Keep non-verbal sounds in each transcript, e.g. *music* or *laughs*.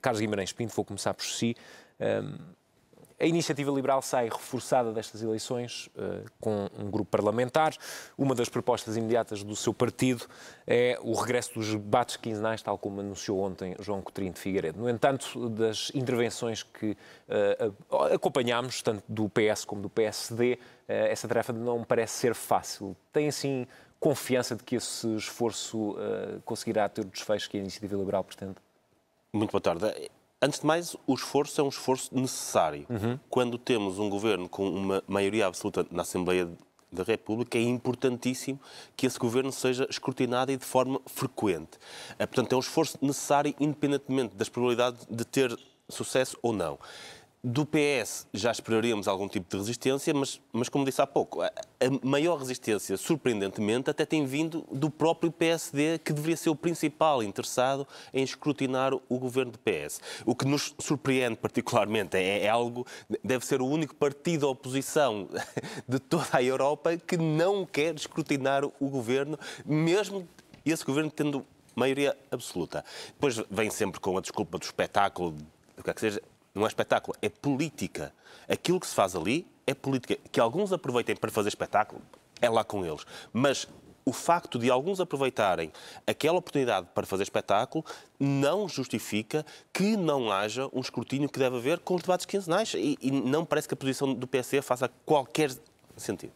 Carlos Guimarães Pinto, vou começar por si. A iniciativa liberal sai reforçada destas eleições ah, com um grupo parlamentar. Uma das propostas imediatas do seu partido é o regresso dos debates quinzenais, tal como anunciou ontem João Coutinho de Figueiredo. No entanto, das intervenções que ah, acompanhámos, tanto do PS como do PSD, ah, essa tarefa não parece ser fácil. Tem, assim, confiança de que esse esforço conseguirá ter o desfecho que a iniciativa liberal pretende? Muito boa tarde. Antes de mais, o esforço é um esforço necessário. Uhum. Quando temos um governo com uma maioria absoluta na Assembleia da República, é importantíssimo que esse governo seja escrutinado e de forma frequente. Eh, portanto, é um esforço necessário, independentemente das probabilidades de ter sucesso ou não. Do PS já esperaríamos algum tipo de resistência, mas, mas como disse há pouco, a, a maior resistência, surpreendentemente, até tem vindo do próprio PSD, que deveria ser o principal interessado em escrutinar o governo do PS. O que nos surpreende particularmente é, é algo, deve ser o único partido da oposição *laughs* de toda a Europa que não quer escrutinar o governo, mesmo esse governo tendo maioria absoluta. Depois vem sempre com a desculpa do espetáculo, do que é que seja, não é espetáculo, é política. Aquilo que se faz ali é política. Que alguns aproveitem para fazer espetáculo, é lá com eles. Mas o facto de alguns aproveitarem aquela oportunidade para fazer espetáculo não justifica que não haja um escrutínio que deve haver com os debates quinzenais. E, e não parece que a posição do PC faça qualquer sentido.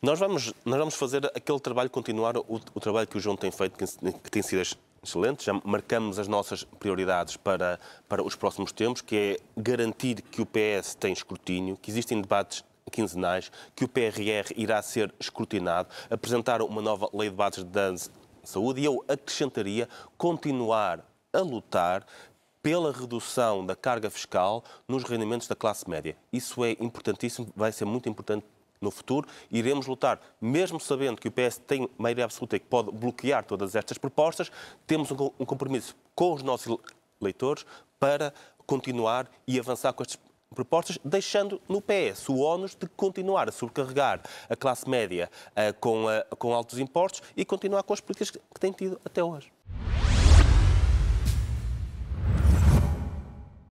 Nós vamos, nós vamos fazer aquele trabalho, continuar o, o trabalho que o João tem feito, que, que tem sido excelente, já marcamos as nossas prioridades para, para os próximos tempos, que é garantir que o PS tem escrutínio, que existem debates quinzenais, que o PRR irá ser escrutinado, apresentar uma nova lei de bases de saúde e eu acrescentaria continuar a lutar pela redução da carga fiscal nos rendimentos da classe média. Isso é importantíssimo, vai ser muito importante no futuro, iremos lutar, mesmo sabendo que o PS tem maioria absoluta e que pode bloquear todas estas propostas, temos um, compromisso com os nossos eleitores para continuar e avançar com estas propostas, deixando no PS o ónus de continuar a sobrecarregar a classe média uh, com, uh, com altos impostos e continuar com as políticas que tem tido até hoje.